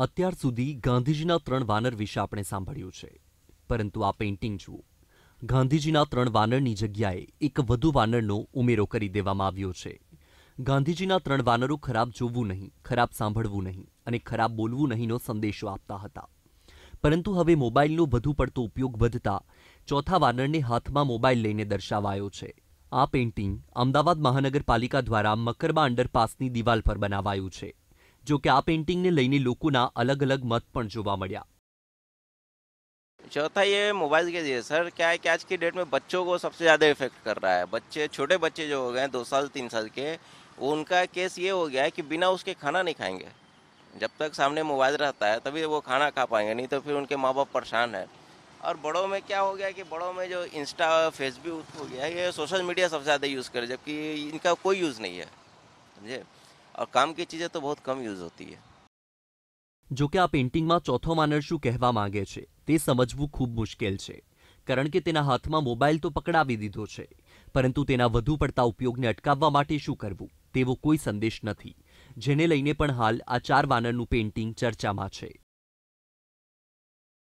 અત્યાર સુધી ગાંધીજીના ત્રણ વાનર વિશે આપણે સાંભળ્યું છે પરંતુ આ પેઇન્ટિંગ જુઓ ગાંધીજીના ત્રણ વાનરની જગ્યાએ એક વધુ વાનરનો ઉમેરો કરી દેવામાં આવ્યો છે ગાંધીજીના ત્રણ વાનરો ખરાબ જોવું નહીં ખરાબ સાંભળવું નહીં અને ખરાબ બોલવું નહીંનો સંદેશો આપતા હતા પરંતુ હવે મોબાઈલનો વધુ પડતો ઉપયોગ વધતા ચોથા વાનરને હાથમાં મોબાઈલ લઈને દર્શાવાયો છે આ પેઇન્ટિંગ અમદાવાદ મહાનગરપાલિકા દ્વારા મકરબા અંડરપાસની દિવાલ પર બનાવાયું છે જો કે આ પેઇન્ટિંગને લઈને લોકોના અલગ અલગ મત પણ જોવા મળ્યા चौथा ये मोबाइल के लिए सर क्या है कि आज की डेट में बच्चों को सबसे ज़्यादा इफेक्ट कर रहा है बच्चे छोटे बच्चे जो हो गए हैं दो साल तीन साल के उनका केस ये हो गया है कि बिना उसके खाना नहीं खाएंगे जब तक सामने मोबाइल रहता है तभी वो खाना खा पाएंगे नहीं तो फिर उनके माँ बाप परेशान है और बड़ों में क्या हो गया कि बड़ों में जो इंस्टा फेसबुक हो गया ये सोशल मीडिया सबसे ज़्यादा यूज़ करे जबकि इनका कोई यूज़ नहीं है समझे और काम की ચીજે તો બહુ કમ યુઝ હોતી હૈ જો કે આ પેઇન્ટિંગમાં ચોથો માનર શું કહેવા માંગે છે તે સમજવું ખૂબ મુશ્કેલ છે કારણ કે તેના હાથમાં મોબાઈલ તો પકડાવી દીધો છે પરંતુ તેના વધુ પડતા ઉપયોગને અટકાવવા માટે શું કરવું તેવો કોઈ સંદેશ નથી જેને લઈને પણ હાલ આ ચાર વાનરનું પેઇન્ટિંગ ચર્ચામાં છે